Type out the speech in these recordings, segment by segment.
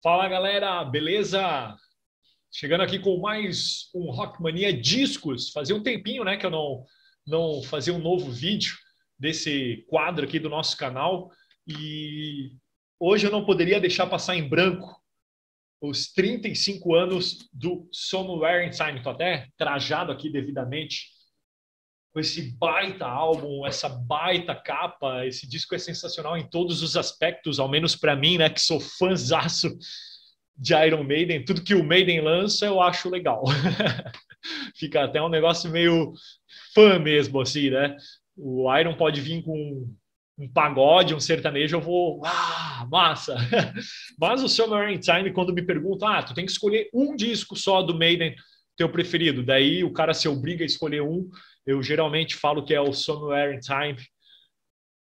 Fala galera, beleza? Chegando aqui com mais um Rockmania Discos. Fazia um tempinho, né, que eu não não fazia um novo vídeo desse quadro aqui do nosso canal e hoje eu não poderia deixar passar em branco os 35 anos do Somewhere in Time. Tô até trajado aqui devidamente com esse baita álbum, essa baita capa. Esse disco é sensacional em todos os aspectos, ao menos para mim, né, que sou fãzaço de Iron Maiden. Tudo que o Maiden lança eu acho legal. Fica até um negócio meio fã mesmo, assim, né? O Iron pode vir com um pagode, um sertanejo, eu vou, ah, massa. Mas o Summer in Time, quando me perguntam, ah, tu tem que escolher um disco só do Maiden teu preferido. Daí o cara se obriga a escolher um. Eu geralmente falo que é o Somewhere in Time.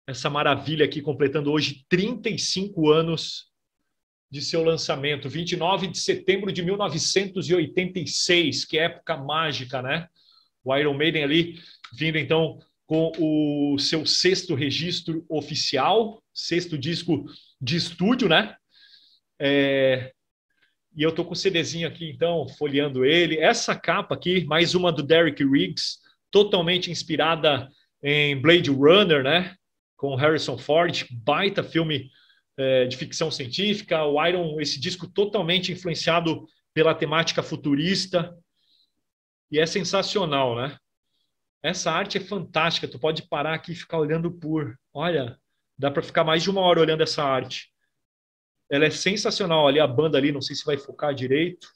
Essa maravilha aqui, completando hoje 35 anos de seu lançamento, 29 de setembro de 1986, que época mágica, né? O Iron Maiden ali vindo então com o seu sexto registro oficial, sexto disco de estúdio, né? É, e eu tô com o CDzinho aqui, então, folheando ele. Essa capa aqui, mais uma do Derek Riggs, totalmente inspirada em Blade Runner, né? Com Harrison Ford, baita filme é, de ficção científica. O Iron, esse disco totalmente influenciado pela temática futurista. E é sensacional, né? Essa arte é fantástica. Tu pode parar aqui e ficar olhando por. Olha, dá para ficar mais de uma hora olhando essa arte. Ela é sensacional ali, a banda ali, não sei se vai focar direito.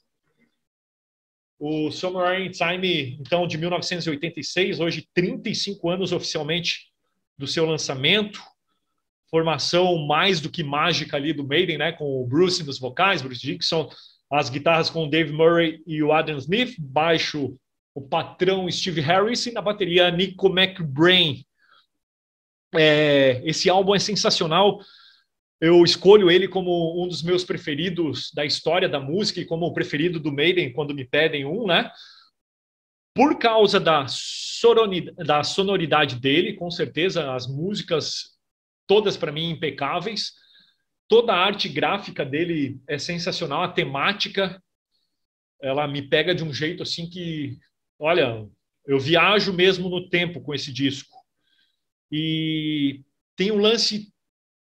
O Summer in Time, então, de 1986, hoje 35 anos oficialmente do seu lançamento. Formação mais do que mágica ali do Maiden, né? Com o Bruce nos vocais, Bruce Dixon, as guitarras com o Dave Murray e o Adam Smith, baixo o patrão Steve Harris e na bateria Nico McBrain. É, esse álbum é sensacional. Eu escolho ele como um dos meus preferidos da história da música e como o preferido do Maiden quando me pedem um, né? Por causa da, da sonoridade dele, com certeza as músicas todas para mim impecáveis. Toda a arte gráfica dele é sensacional, a temática ela me pega de um jeito assim que, olha, eu viajo mesmo no tempo com esse disco. E tem um lance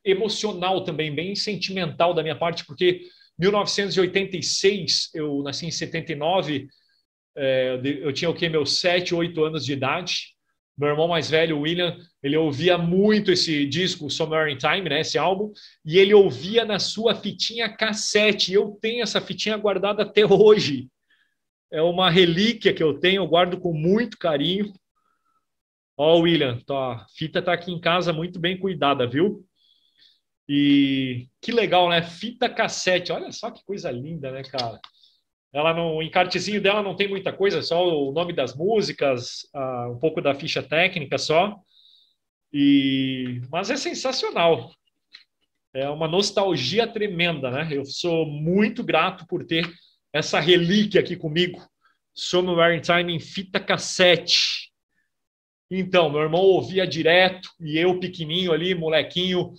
emocional também, bem sentimental da minha parte, porque 1986, eu nasci em 79, é, eh, eu tinha o que, meus 7, 8 anos de idade. Meu irmão mais velho, William, ele ouvia muito esse disco, Somewhere in Time, né, esse álbum, e ele ouvia na sua fitinha cassete. Eu tenho essa fitinha guardada até hoje. É uma relíquia que eu tenho, eu guardo com muito carinho. Ó, William, a fita tá aqui em casa muito bem cuidada, viu? E que legal, né? Fita cassete. Olha só que coisa linda, né, cara? Ela não, o encartezinho dela não tem muita coisa, só o nome das músicas, uh, um pouco da ficha técnica só. E mas é sensacional. É uma nostalgia tremenda, né? Eu sou muito grato por ter essa relíquia aqui comigo. Somewhere in Time em fita cassete. Então, meu irmão ouvia direto e eu pequenininho ali, molequinho,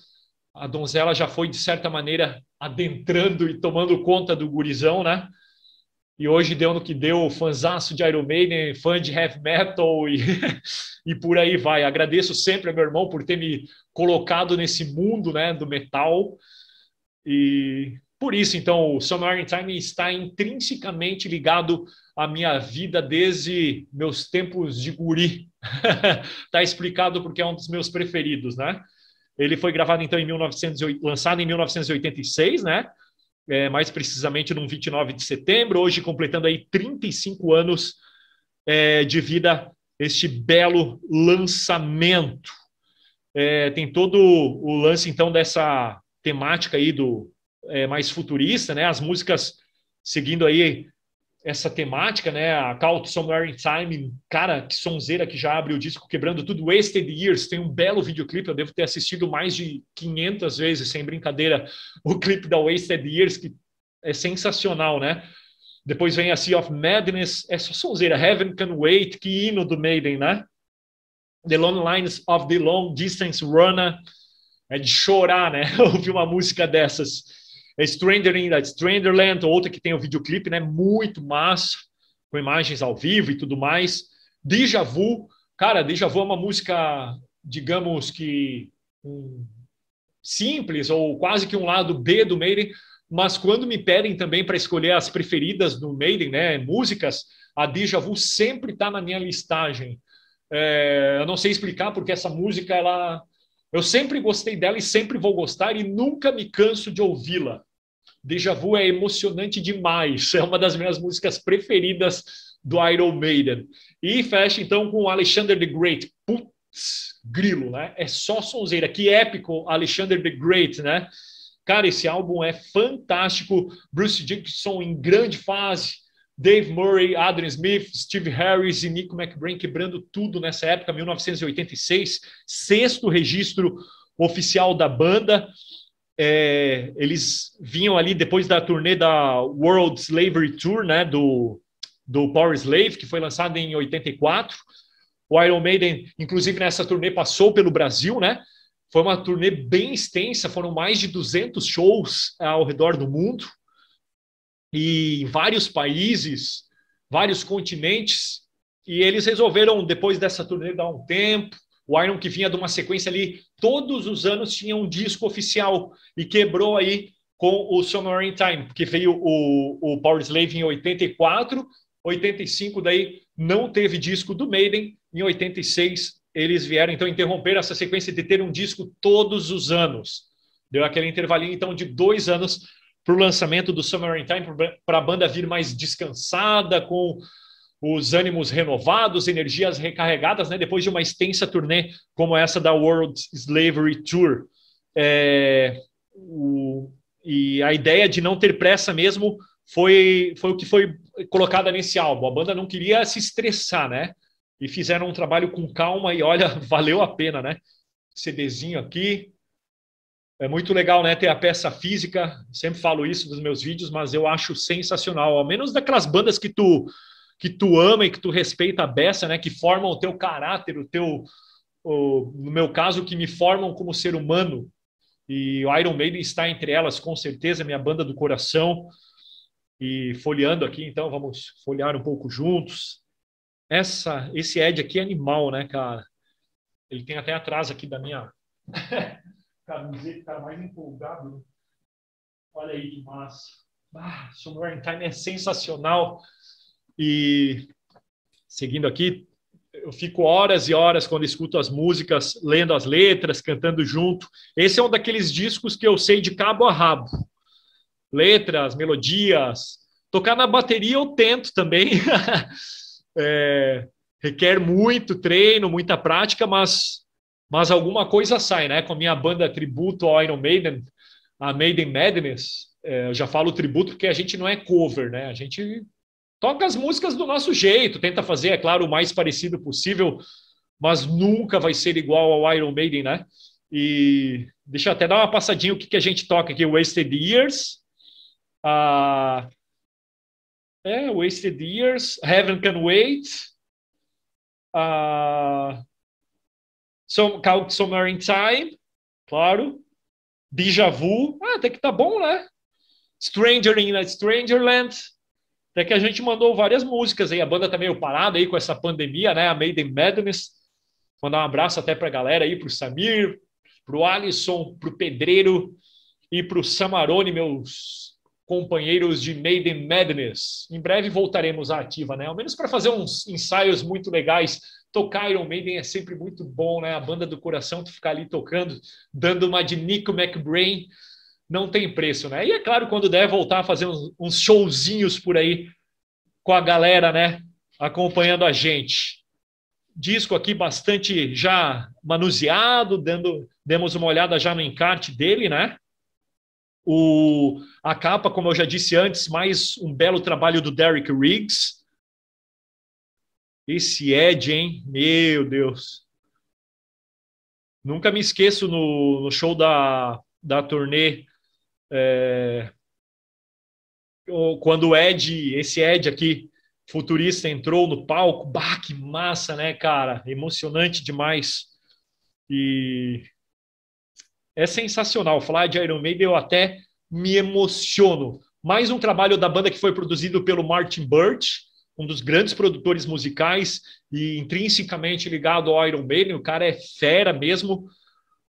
a donzela já foi, de certa maneira, adentrando e tomando conta do gurizão, né? E hoje deu no que deu, fanzaço de Iron Maiden, fã de heavy metal e, e por aí vai. Agradeço sempre ao meu irmão por ter me colocado nesse mundo né, do metal. E por isso, então, o Summer in Time está intrinsecamente ligado à minha vida desde meus tempos de guri. tá explicado porque é um dos meus preferidos, né? Ele foi gravado então em 1908, lançado em 1986, né? É, mais precisamente no 29 de setembro, hoje completando aí 35 anos é, de vida este belo lançamento. É, tem todo o lance então dessa temática aí do é, mais futurista, né? As músicas seguindo aí essa temática, né? A Cult Somewhere in Time, cara, que sonzeira que já abre o disco quebrando tudo. Wasted Years tem um belo videoclipe, eu devo ter assistido mais de 500 vezes, sem brincadeira, o clipe da Wasted Years, que é sensacional, né? Depois vem a Sea of Madness, essa sonzeira, Heaven Can Wait, que hino do Maiden, né? The Long Lines of the Long Distance Runner, é de chorar, né? Ouvir uma música dessas. Stranger é in Strangerland, outra que tem o videoclipe, né? Muito massa, com imagens ao vivo e tudo mais. Deja Vu, cara, Deja Vu é uma música, digamos que um, simples, ou quase que um lado B do Maiden, mas quando me pedem também para escolher as preferidas do Maiden, né? Músicas, a Deja Vu sempre está na minha listagem. É, eu não sei explicar porque essa música, ela, eu sempre gostei dela e sempre vou gostar e nunca me canso de ouvi-la. Deja Vu é emocionante demais. É uma das minhas músicas preferidas do Iron Maiden. E fecha então com Alexander the Great. Putz, grilo, né? É só sonzeira. Que épico, Alexander the Great, né? Cara, esse álbum é fantástico. Bruce Dickinson em grande fase. Dave Murray, Adrian Smith, Steve Harris e Nico McBrain quebrando tudo nessa época, 1986, sexto registro oficial da banda é, eles vinham ali depois da turnê da World Slavery Tour, né, do, do Power Slave, que foi lançado em 84. O Iron Maiden, inclusive nessa turnê, passou pelo Brasil, né? Foi uma turnê bem extensa, foram mais de 200 shows ao redor do mundo e em vários países, vários continentes. E eles resolveram, depois dessa turnê, dar um tempo, o Iron que vinha de uma sequência ali, todos os anos tinha um disco oficial e quebrou aí com o Summer Time, que veio o, o Power Slave em 84, 85 daí não teve disco do Maiden, em 86 eles vieram então interromper essa sequência de ter um disco todos os anos. Deu aquele intervalinho então de dois anos para o lançamento do Summer Time, para a banda vir mais descansada, com os ânimos renovados, energias recarregadas, né? Depois de uma extensa turnê como essa da World Slavery Tour. É, o, e a ideia de não ter pressa mesmo foi, foi o que foi colocada nesse álbum. A banda não queria se estressar, né? E fizeram um trabalho com calma e olha, valeu a pena, né? CDzinho aqui. É muito legal, né? Ter a peça física. Sempre falo isso nos meus vídeos, mas eu acho sensacional. Ao menos daquelas bandas que tu que tu ama e que tu respeita a beça, né? Que formam o teu caráter, o teu, o, no meu caso, que me formam como ser humano. E o Iron Maiden está entre elas, com certeza, minha banda do coração. E folheando aqui, então vamos folhear um pouco juntos. Essa, esse Ed aqui é animal, né, cara? Ele tem até atrás aqui da minha camiseta, tá mais empolgado. Olha aí que massa. Ah, Somewhere in Time é sensacional. E seguindo aqui, eu fico horas e horas quando escuto as músicas, lendo as letras, cantando junto. Esse é um daqueles discos que eu sei de cabo a rabo. Letras, melodias. Tocar na bateria eu tento também. é, requer muito treino, muita prática, mas, mas alguma coisa sai, né? Com a minha banda tributo ao Iron Maiden, a Maiden Madness, é, eu já falo tributo porque a gente não é cover, né? A gente toca as músicas do nosso jeito, tenta fazer, é claro, o mais parecido possível, mas nunca vai ser igual ao Iron Maiden, né? E deixa eu até dar uma passadinha o que, que a gente toca aqui, Wasted Years, a... Ah, é, Wasted Years, Heaven Can Wait, a... Ah, Some, Count Somewhere in Time, claro, Deja Vu, ah, até que tá bom, né? Stranger in a Strangerland, até que a gente mandou várias músicas aí, a banda tá meio parada aí com essa pandemia, né? A Made in Madness. Mandar um abraço até pra galera aí, pro Samir, pro Alisson, pro Pedreiro e pro Samarone, meus companheiros de Made in Madness. Em breve voltaremos à ativa, né? Ao menos para fazer uns ensaios muito legais. Tocar Iron Maiden é sempre muito bom, né? A banda do coração, tu ficar ali tocando, dando uma de Nico McBrain não tem preço, né? E é claro, quando der, voltar a fazer uns, uns showzinhos por aí com a galera, né? Acompanhando a gente. Disco aqui bastante já manuseado, dando, demos uma olhada já no encarte dele, né? O, a capa, como eu já disse antes, mais um belo trabalho do Derek Riggs. Esse Ed, hein? Meu Deus. Nunca me esqueço no, no show da, da turnê é... Quando o Ed, esse Ed aqui, futurista, entrou no palco, bah, que massa, né, cara? Emocionante demais. E é sensacional. Falar de Iron Maiden, eu até me emociono. Mais um trabalho da banda que foi produzido pelo Martin Birch, um dos grandes produtores musicais e intrinsecamente ligado ao Iron Maiden. O cara é fera mesmo.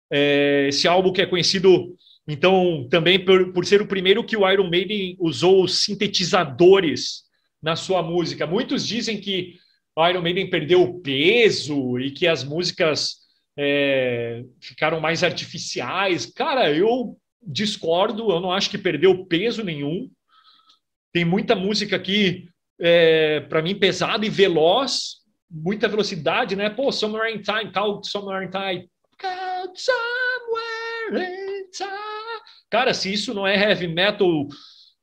É, esse álbum que é conhecido então, também por, por ser o primeiro que o Iron Maiden usou os sintetizadores na sua música. Muitos dizem que o Iron Maiden perdeu o peso e que as músicas é, ficaram mais artificiais. Cara, eu discordo, eu não acho que perdeu peso nenhum. Tem muita música aqui, é, para mim, pesada e veloz, muita velocidade, né? Pô, Somewhere in Time, Call Somewhere in Time. Call Somewhere in Time. Cara, se isso não é heavy metal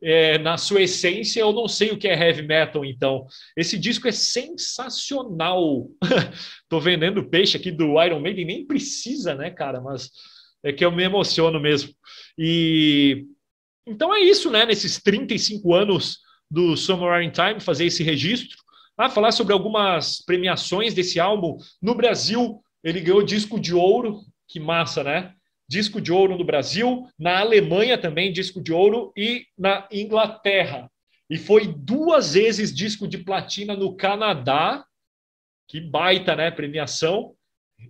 é, na sua essência, eu não sei o que é heavy metal, então. Esse disco é sensacional. Tô vendendo peixe aqui do Iron Maiden, nem precisa, né, cara? Mas é que eu me emociono mesmo. E então é isso, né? Nesses 35 anos do Somewhere in Time, fazer esse registro. Ah, falar sobre algumas premiações desse álbum. No Brasil, ele ganhou disco de ouro. Que massa, né? disco de ouro no Brasil, na Alemanha também disco de ouro e na Inglaterra. E foi duas vezes disco de platina no Canadá. Que baita, né? Premiação,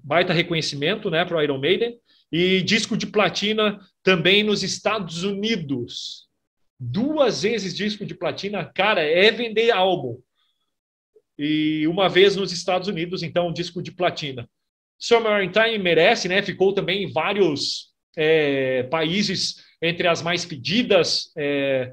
baita reconhecimento, né, para o Iron Maiden. E disco de platina também nos Estados Unidos. Duas vezes disco de platina, cara, é vender álbum. E uma vez nos Estados Unidos, então, disco de platina. Sir Maritime merece, né? Ficou também em vários é, países entre as mais pedidas é,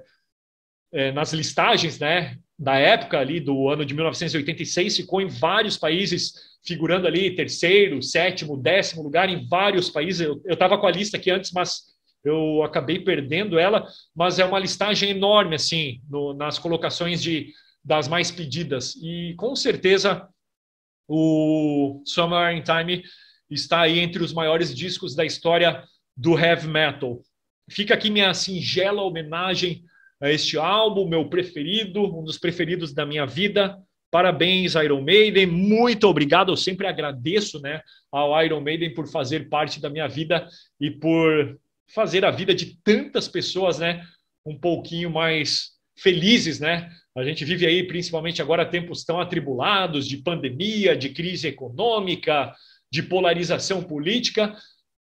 é, nas listagens, né? Da época ali do ano de 1986, ficou em vários países, figurando ali terceiro, sétimo, décimo lugar em vários países. Eu estava com a lista aqui antes, mas eu acabei perdendo ela. Mas é uma listagem enorme, assim, no, nas colocações de, das mais pedidas. E com certeza o Somewhere in Time está aí entre os maiores discos da história do heavy metal. Fica aqui minha singela homenagem a este álbum, meu preferido, um dos preferidos da minha vida. Parabéns, Iron Maiden. Muito obrigado. Eu sempre agradeço né, ao Iron Maiden por fazer parte da minha vida e por fazer a vida de tantas pessoas né, um pouquinho mais felizes, né? A gente vive aí, principalmente agora, tempos tão atribulados de pandemia, de crise econômica, de polarização política.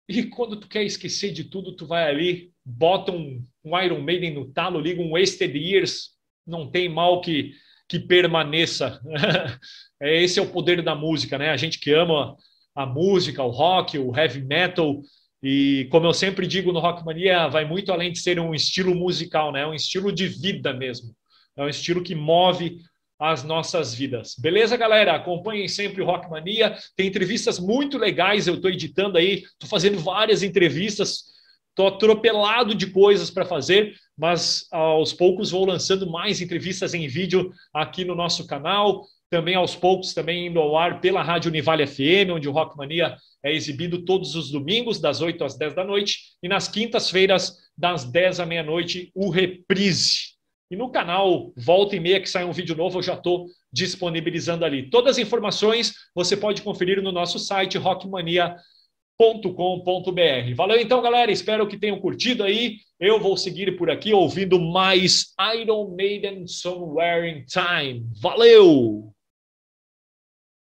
E quando tu quer esquecer de tudo, tu vai ali, bota um, um Iron Maiden no talo, liga um Wasted Years, não tem mal que, que permaneça. É, esse é o poder da música, né? A gente que ama a música, o rock, o heavy metal, e como eu sempre digo no Rock Mania, vai muito além de ser um estilo musical, né? É um estilo de vida mesmo. É um estilo que move as nossas vidas. Beleza, galera? Acompanhem sempre o Rock Mania. Tem entrevistas muito legais, eu estou editando aí, estou fazendo várias entrevistas, estou atropelado de coisas para fazer, mas aos poucos vou lançando mais entrevistas em vídeo aqui no nosso canal também aos poucos também indo ao ar pela Rádio Univale FM, onde o Rockmania é exibido todos os domingos, das 8 às 10 da noite, e nas quintas-feiras, das 10 à meia-noite, o Reprise. E no canal Volta e Meia, que sai um vídeo novo, eu já estou disponibilizando ali. Todas as informações você pode conferir no nosso site, rockmania.com.br. Valeu então, galera. Espero que tenham curtido aí. Eu vou seguir por aqui ouvindo mais Iron Maiden Somewhere in Time. Valeu!